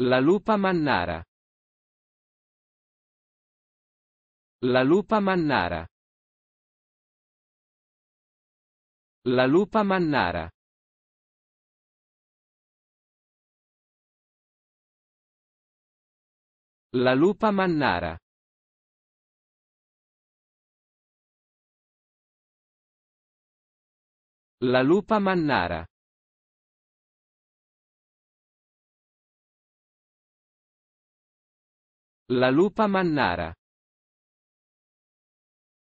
La lupa mannara. La lupa mannara. La lupa mannara. La lupa mannara. La lupa mannara. La lupa mannara.